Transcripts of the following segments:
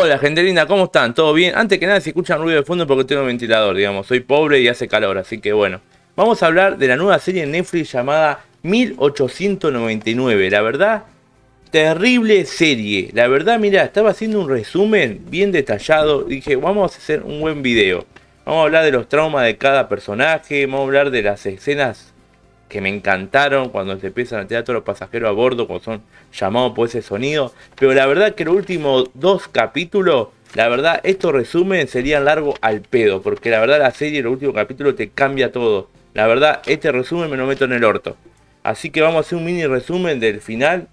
Hola, gente linda, ¿cómo están? ¿Todo bien? Antes que nada, si escuchan ruido de fondo porque tengo ventilador, digamos. Soy pobre y hace calor, así que bueno. Vamos a hablar de la nueva serie en Netflix llamada 1899. La verdad, terrible serie. La verdad, mira, estaba haciendo un resumen bien detallado. Dije, vamos a hacer un buen video. Vamos a hablar de los traumas de cada personaje, vamos a hablar de las escenas que me encantaron cuando se empiezan a tirar todos los pasajeros a bordo, cuando son llamados por ese sonido. Pero la verdad que los últimos dos capítulos, la verdad, estos resúmenes serían largos al pedo, porque la verdad la serie, los últimos capítulos te cambia todo. La verdad, este resumen me lo meto en el orto. Así que vamos a hacer un mini resumen del final.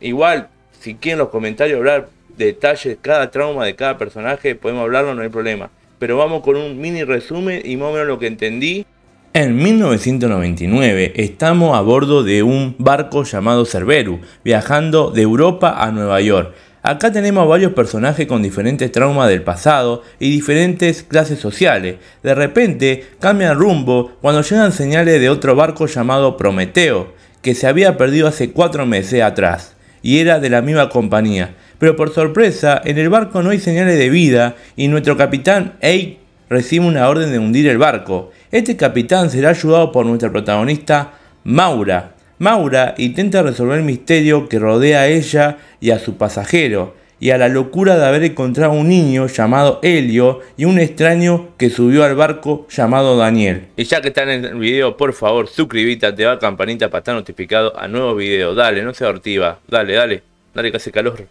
Igual, si quieren los comentarios hablar detalles, de cada trauma de cada personaje, podemos hablarlo, no hay problema. Pero vamos con un mini resumen y más o menos lo que entendí en 1999 estamos a bordo de un barco llamado Cerberus, viajando de Europa a Nueva York. Acá tenemos varios personajes con diferentes traumas del pasado y diferentes clases sociales. De repente cambian rumbo cuando llegan señales de otro barco llamado Prometeo, que se había perdido hace cuatro meses atrás y era de la misma compañía. Pero por sorpresa, en el barco no hay señales de vida y nuestro capitán Eight recibe una orden de hundir el barco. Este capitán será ayudado por nuestra protagonista Maura. Maura intenta resolver el misterio que rodea a ella y a su pasajero, y a la locura de haber encontrado un niño llamado Helio y un extraño que subió al barco llamado Daniel. Y ya que están en el video, por favor, suscríbete, va la campanita para estar notificado a nuevos videos. Dale, no se abortiva. Dale, dale. Dale que hace calor.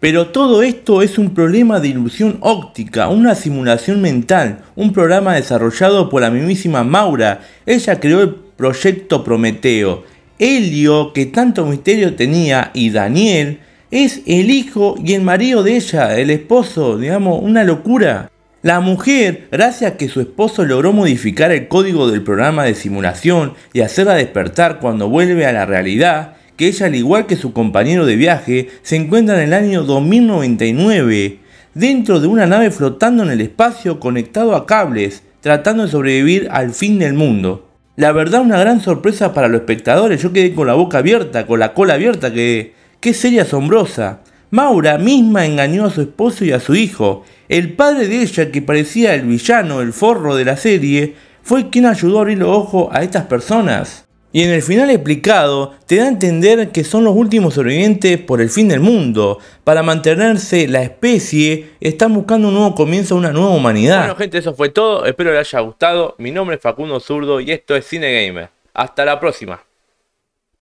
Pero todo esto es un problema de ilusión óptica, una simulación mental, un programa desarrollado por la mismísima Maura. Ella creó el proyecto Prometeo. Helio, que tanto misterio tenía, y Daniel, es el hijo y el marido de ella, el esposo, digamos, una locura. La mujer, gracias a que su esposo logró modificar el código del programa de simulación y hacerla despertar cuando vuelve a la realidad, que ella, al igual que su compañero de viaje, se encuentra en el año 2099, dentro de una nave flotando en el espacio conectado a cables, tratando de sobrevivir al fin del mundo. La verdad, una gran sorpresa para los espectadores. Yo quedé con la boca abierta, con la cola abierta, que qué serie asombrosa. Maura misma engañó a su esposo y a su hijo. El padre de ella, que parecía el villano, el forro de la serie, fue quien ayudó a abrir los ojos a estas personas. Y en el final explicado te da a entender que son los últimos sobrevivientes por el fin del mundo. Para mantenerse la especie, están buscando un nuevo comienzo, una nueva humanidad. Bueno gente, eso fue todo. Espero les haya gustado. Mi nombre es Facundo Zurdo y esto es Cine Gamer. Hasta la próxima.